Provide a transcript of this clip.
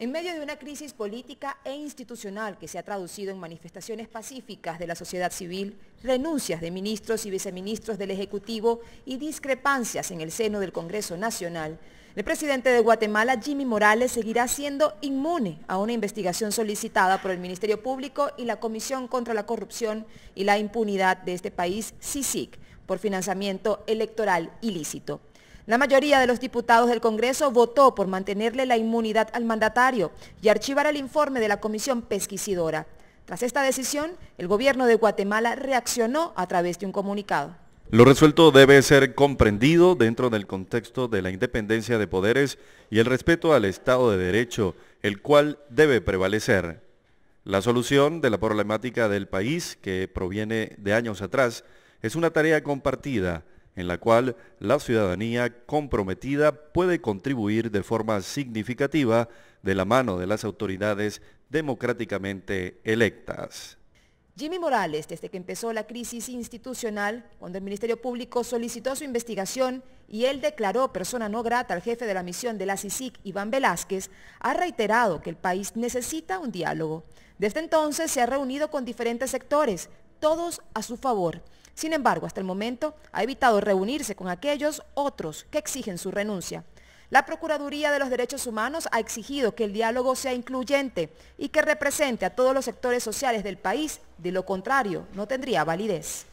En medio de una crisis política e institucional que se ha traducido en manifestaciones pacíficas de la sociedad civil, renuncias de ministros y viceministros del Ejecutivo y discrepancias en el seno del Congreso Nacional, el presidente de Guatemala, Jimmy Morales, seguirá siendo inmune a una investigación solicitada por el Ministerio Público y la Comisión contra la Corrupción y la Impunidad de este país, CICIC, por financiamiento electoral ilícito. La mayoría de los diputados del Congreso votó por mantenerle la inmunidad al mandatario y archivar el informe de la comisión pesquisidora. Tras esta decisión, el gobierno de Guatemala reaccionó a través de un comunicado. Lo resuelto debe ser comprendido dentro del contexto de la independencia de poderes y el respeto al Estado de Derecho, el cual debe prevalecer. La solución de la problemática del país, que proviene de años atrás, es una tarea compartida en la cual la ciudadanía comprometida puede contribuir de forma significativa de la mano de las autoridades democráticamente electas. Jimmy Morales, desde que empezó la crisis institucional, cuando el Ministerio Público solicitó su investigación y él declaró persona no grata al jefe de la misión de la CICIC, Iván Velázquez, ha reiterado que el país necesita un diálogo. Desde entonces se ha reunido con diferentes sectores, todos a su favor. Sin embargo, hasta el momento ha evitado reunirse con aquellos otros que exigen su renuncia. La Procuraduría de los Derechos Humanos ha exigido que el diálogo sea incluyente y que represente a todos los sectores sociales del país, de lo contrario no tendría validez.